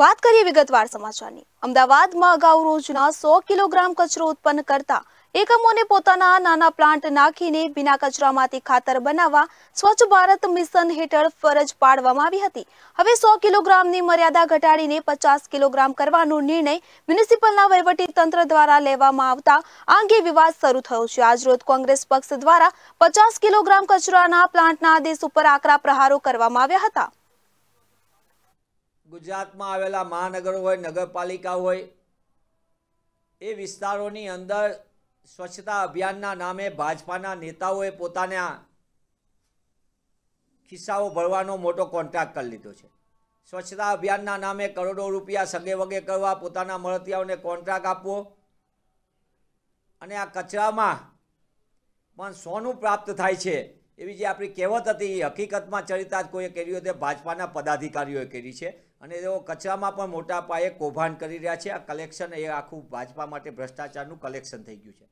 વાત કરીએ વિગતવાર સમાચારની અમદાવાદમાં અગાઉ રોજના સો કિલોગ્રામ કચરો ઉત્પન્ન કરતા એકમોને પોતાના નાના પ્લાન્ટ નાખીને બિના કચરામાંથી ખાતર બનાવવા સ્વચ્છ ભારત મિશન હેઠળ ફરજ પાડવામાં આવી હતી હવે સો કિલોગ્રામની મર્યાદા ઘટાડીને પચાસ કિલોગ્રામ કરવાનો નિર્ણય મ્યુનિસિપલના વહીવટી તંત્ર દ્વારા લેવામાં આવતા આ અંગે વિવાદ શરૂ થયો છે આજરોજ કોંગ્રેસ પક્ષ દ્વારા પચાસ કિલોગ્રામ કચરાના પ્લાન્ટના આદેશ ઉપર આકરા પ્રહારો કરવામાં આવ્યા હતા ગુજરાતમાં આવેલા મહાનગરો હોય નગરપાલિકા હોય એ વિસ્તારોની અંદર સ્વચ્છતા અભિયાનના નામે ભાજપાના નેતાઓએ પોતાના ખિસ્સાઓ ભરવાનો મોટો કોન્ટ્રાક્ટ કરી લીધો છે સ્વચ્છતા અભિયાનના નામે કરોડો રૂપિયા સગે વગે કરવા પોતાના મળતિયાઓને કોન્ટ્રાક્ટ આપવો અને આ કચરામાં પણ સોનું પ્રાપ્ત થાય છે એવી જે આપણી કહેવત હતી એ હકીકતમાં ચરિતાર્થ કોઈએ કર્યું તે ભાજપાના પદાધિકારીઓએ કરી છે અને એઓ કચરામાં પણ મોટા પાયે કૌભાંડ કરી રહ્યા છે આ કલેક્શન એ આખું ભાજપા માટે ભ્રષ્ટાચારનું કલેક્શન થઈ ગયું છે